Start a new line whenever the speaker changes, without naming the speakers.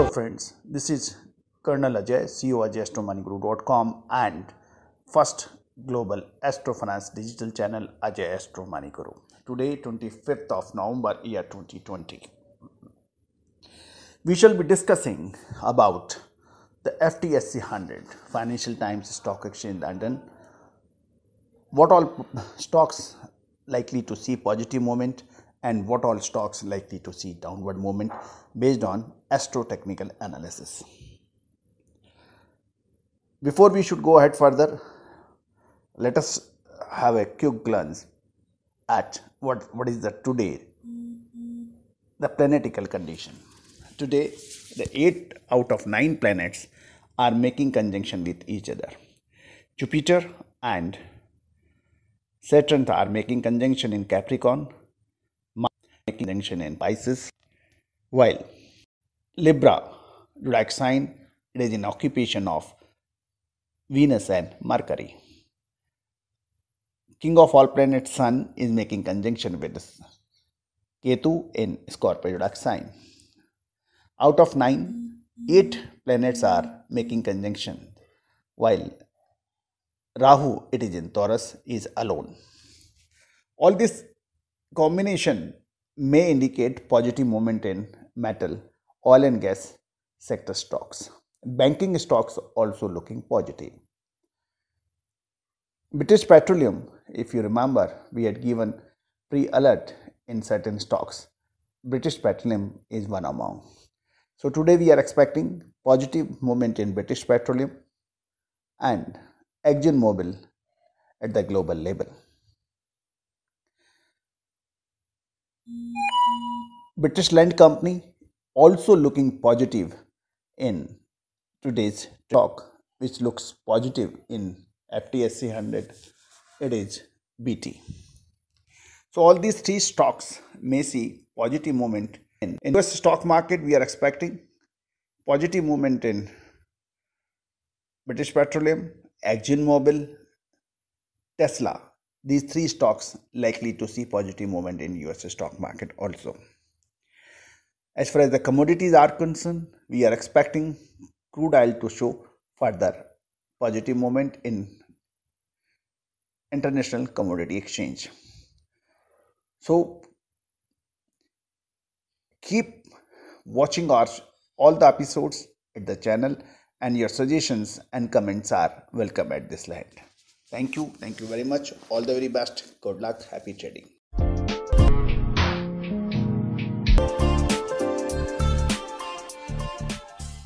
Hello friends, this is Colonel Ajay, CEO Ajay AstroMoneyGuru.com and first global astrofinance digital channel Ajay Astro Money Guru. Today 25th of November year 2020. We shall be discussing about the FTSE 100 Financial Times Stock Exchange London. What all stocks likely to see positive moment, and what all stocks likely to see downward moment, based on astrotechnical analysis. Before we should go ahead further, let us have a quick glance at what, what is the today the planetical condition. Today, the 8 out of 9 planets are making conjunction with each other. Jupiter and Saturn are making conjunction in Capricorn, Mars making conjunction in Pisces, while Libra zodiac sign, it is in occupation of Venus and Mercury. King of all planets Sun is making conjunction with Ketu in Scorpio zodiac sign. Out of nine, eight planets are making conjunction, while Rahu, it is in Taurus, is alone. All this combination may indicate positive moment in metal oil and gas sector stocks. Banking stocks also looking positive. British Petroleum, if you remember, we had given pre alert in certain stocks. British Petroleum is one among. So today we are expecting positive movement in British Petroleum and ExxonMobil at the global level. British Land Company also looking positive in today's talk, which looks positive in FTSE 100. It is BT. So all these three stocks may see positive movement in, in US stock market. We are expecting positive movement in British Petroleum, Mobil, Tesla. These three stocks likely to see positive movement in US stock market also. As far as the commodities are concerned, we are expecting crude oil to show further positive moment in international commodity exchange. So keep watching our all the episodes at the channel and your suggestions and comments are welcome at this land. Thank you. Thank you very much. All the very best. Good luck. Happy trading.